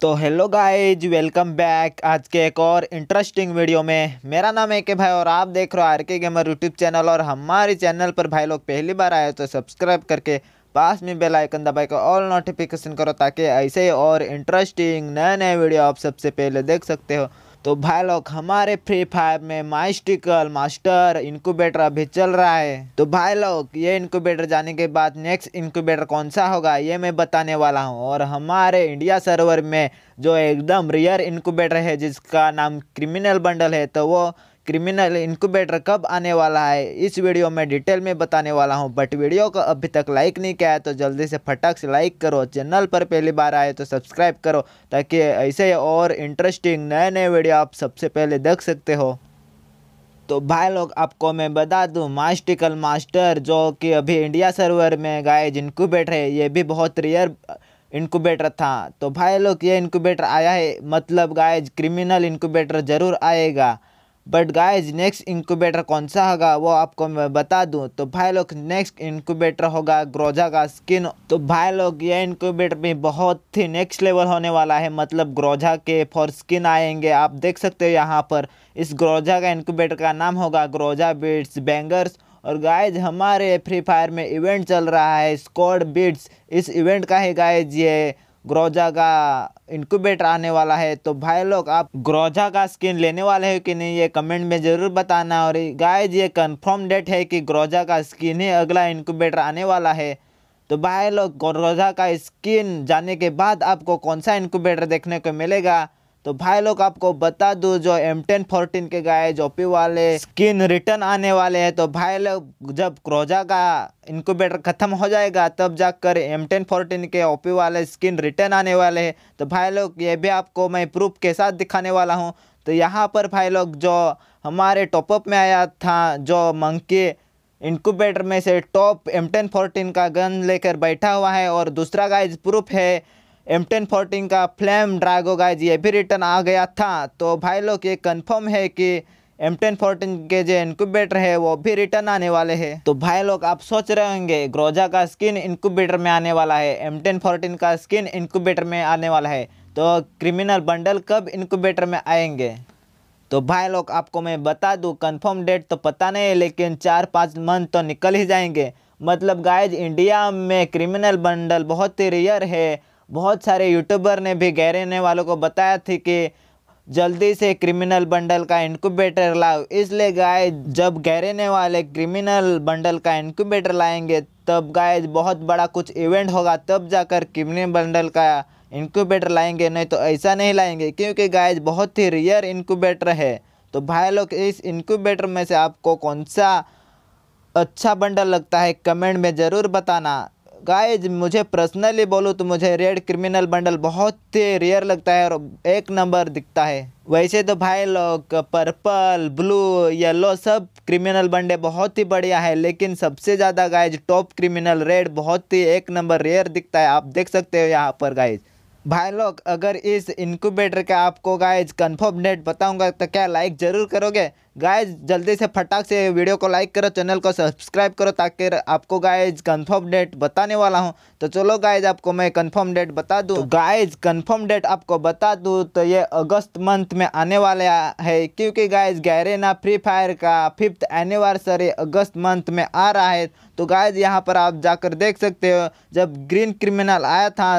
तो hello guys welcome back आज के एक और इंटरेस्टिंग वीडियो में मेरा नाम है के भाई और आप देख रहे हो आर के गेमर यूट्यूब चैनल और हमारे चैनल पर भाई लोग पहली बार आए तो सब्सक्राइब करके पास में बेल आइकन कर ऑल नोटिफिकेशन करो ताकि ऐसे और इंटरेस्टिंग नए नए वीडियो आप सबसे पहले देख सकते हो तो भाई लोग हमारे फ्री फायर में माइस्टिकल मास्टर इनक्यूबेटर अभी चल रहा है तो भाई लोग ये इनक्यूबेटर जाने के बाद नेक्स्ट इनक्यूबेटर कौन सा होगा ये मैं बताने वाला हूँ और हमारे इंडिया सर्वर में जो एकदम रियर इनक्यूबेटर है जिसका नाम क्रिमिनल बंडल है तो वो क्रिमिनल इनक्यूबेटर कब आने वाला है इस वीडियो में डिटेल में बताने वाला हूं बट वीडियो को अभी तक लाइक नहीं किया है तो जल्दी से फटाक से लाइक करो चैनल पर पहली बार आए तो सब्सक्राइब करो ताकि ऐसे और इंटरेस्टिंग नए नए वीडियो आप सबसे पहले देख सकते हो तो भाई लोग आपको मैं बता दूं मास्टिकल मास्टर जो कि अभी इंडिया सर्वर में गाय जिनको है ये भी बहुत रेयर इनक्यूबेटर था तो भाई लोग ये इनक्यूबेटर आया है मतलब गाय क्रिमिनल इनक्यूबेटर ज़रूर आएगा बट गाइज नेक्स्ट इंक्यूबेटर कौन सा होगा वो आपको मैं बता दूं तो भाई लोग नेक्स्ट इंक्यूबेटर होगा ग्रोजा का स्किन तो भाई लोग ये इंक्यूबेटर भी बहुत ही नेक्स्ट लेवल होने वाला है मतलब ग्रोजा के फॉर स्किन आएंगे आप देख सकते हो यहाँ पर इस ग्रोजा का इंक्यूबेटर का नाम होगा ग्रोजा बीट्स बैंगर्स और गाइज हमारे फ्री फायर में इवेंट चल रहा है स्कॉड बीट्स इस इवेंट का ही गाइज ये ग्रोजा का इनक्यूबेटर आने वाला है तो भाई लोग आप ग्रोजा का स्किन लेने वाले हो कि नहीं ये कमेंट में ज़रूर बताना और गाइज ये कंफर्म डेट है कि ग्रोजा का स्किन ही अगला इनक्यूबेटर आने वाला है तो भाई लोग ग्रोजा का स्किन जाने के बाद आपको कौन सा इनक्यूबेटर देखने को मिलेगा तो भाई लोग आपको बता दूँ जो एम टेन फोर्टीन के गाय जो पी वाले स्किन रिटर्न आने वाले हैं तो भाई लोग जब क्रोजा का इनक्यूबेटर ख़त्म हो जाएगा तब जाकर एम टेन फोर्टीन के ओपी वाले स्किन रिटर्न आने वाले हैं तो भाई लोग ये भी आपको मैं प्रूफ के साथ दिखाने वाला हूँ तो यहाँ पर भाई लोग जो हमारे टॉपअप में आया था जो मंकी इनक्यूबेटर में से टॉप एम टेन का गन लेकर बैठा हुआ है और दूसरा गाइज प्रूफ है एम टेन फोर्टीन का फ्लेम ड्रैगो गाइज ये भी रिटर्न आ गया था तो भाई लोग ये कन्फर्म है कि एम टेन फोर्टीन के जो इनक्यूबेटर है वो भी रिटर्न आने वाले हैं तो भाई लोग आप सोच रहे होंगे ग्रोजा का स्किन इनक्यूबेटर में आने वाला है एम टेन फोर्टीन का स्किन इनक्यूबेटर में आने वाला है तो क्रिमिनल बंडल कब इनक्यूबेटर में आएंगे तो भाई लोग आपको मैं बता दूँ कन्फर्म डेट तो पता नहीं है लेकिन चार पाँच मंथ तो निकल ही जाएंगे मतलब गाइज इंडिया में क्रिमिनल बंडल बहुत ही रेयर है बहुत सारे यूट्यूबर ने भी ने वालों को बताया थी कि जल्दी से क्रिमिनल बंडल का इनक्यूबेटर लाओ इसलिए गाय जब गहरेने वाले क्रिमिनल बंडल का इनक्यूबेटर लाएंगे तब गाय बहुत बड़ा कुछ इवेंट होगा तब जाकर क्रिमिनल बंडल का इनक्यूबेटर लाएंगे नहीं तो ऐसा नहीं लाएंगे क्योंकि गाय बहुत ही रियर इनक्यूबेटर है तो भाई लोग इस इनक्यूबेटर में से आपको कौन सा अच्छा बंडल लगता है कमेंट में ज़रूर बताना गाइज मुझे पर्सनली बोलूँ तो मुझे रेड क्रिमिनल बंडल बहुत ही रेयर लगता है और एक नंबर दिखता है वैसे तो भाई लोग पर्पल ब्लू येलो सब क्रिमिनल बंडे बहुत ही बढ़िया है लेकिन सबसे ज़्यादा गाइज टॉप क्रिमिनल रेड बहुत ही एक नंबर रेयर दिखता है आप देख सकते हो यहाँ पर गाइज भाई लोग अगर इस इनक्यूबेटर का आपको गाइज कन्फर्म डेट बताऊंगा तो क्या लाइक ज़रूर करोगे गाय जल्दी से फटाक से वीडियो को लाइक करो चैनल को सब्सक्राइब करो ताकि आपको गायज कंफर्म डेट बताने वाला हूँ तो चलो गायज आपको मैं कंफर्म डेट बता दूँ तो गायज कंफर्म डेट आपको बता दूँ तो ये अगस्त मंथ में आने वाला है क्योंकि गायज गैरेना फ्री फायर का फिफ्थ एनिवर्सरी अगस्त मंथ में आ रहा है तो गाइज यहाँ पर आप जाकर देख सकते हो जब ग्रीन क्रिमिनल आया था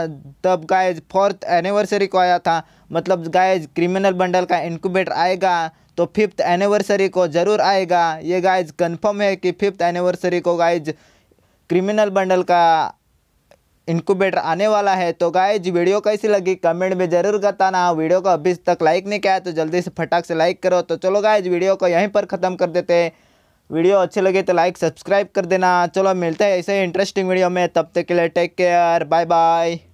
तब गाइज फोर्थ एनिवर्सरी को आया था मतलब गाइज क्रिमिनल बंडल का इनक्यूबेटर आएगा तो फिफ्थ एनिवर्सरी को ज़रूर आएगा ये गाइज कंफर्म है कि फिफ्थ एनिवर्सरी को गाइज क्रिमिनल बंडल का इनक्यूबेटर आने वाला है तो गाइज वीडियो कैसी लगी कमेंट में ज़रूर बताना वीडियो को अभी तक लाइक नहीं किया तो जल्दी से फटाक से लाइक करो तो चलो गाइज वीडियो को यहीं पर ख़त्म कर देते वीडियो अच्छे लगे तो लाइक सब्सक्राइब कर देना चलो मिलते हैं ऐसे इंटरेस्टिंग वीडियो में तब तक के लिए टेक केयर बाय बाय